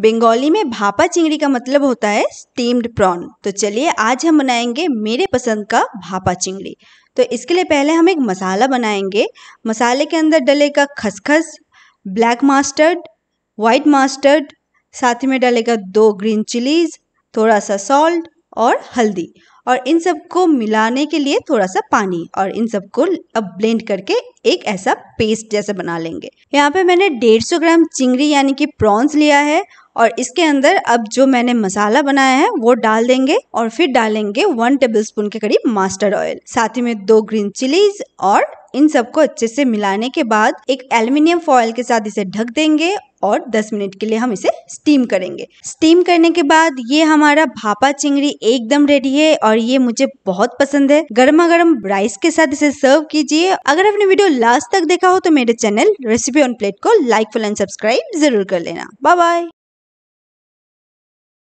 बंगाली में भापा चिंगड़ी का मतलब होता है स्टीम्ड प्रॉन तो चलिए आज हम बनाएंगे मेरे पसंद का भापा चिंगड़ी तो इसके लिए पहले हम एक मसाला बनाएंगे मसाले के अंदर डलेगा खसखस ब्लैक मास्टर्ड वाइट मास्टर्ड साथ में डलेगा दो ग्रीन चिलीज थोड़ा सा सॉल्ट और हल्दी और इन सबको मिलाने के लिए थोड़ा सा पानी और इन सबको अब ब्लेंड करके एक ऐसा पेस्ट जैसा बना लेंगे यहाँ पे मैंने 150 ग्राम चिंगड़ी यानी कि प्रॉन्स लिया है और इसके अंदर अब जो मैंने मसाला बनाया है वो डाल देंगे और फिर डालेंगे वन टेबल स्पून के करीब मास्टर्ड ऑयल साथ ही में दो ग्रीन चिलीज और इन सबको अच्छे से मिलाने के बाद एक एल्युमिनियम फॉयल के साथ इसे ढक देंगे और 10 मिनट के लिए हम इसे स्टीम करेंगे स्टीम करने के बाद ये हमारा भापा चिंगड़ी एकदम रेडी है और ये मुझे बहुत पसंद है गर्मा गर्म राइस के साथ इसे सर्व कीजिए अगर आपने वीडियो लास्ट तक देखा हो तो मेरे चैनल रेसिपी ऑन प्लेट को लाइक फॉलो एंड सब्सक्राइब जरूर कर लेना बाय बाय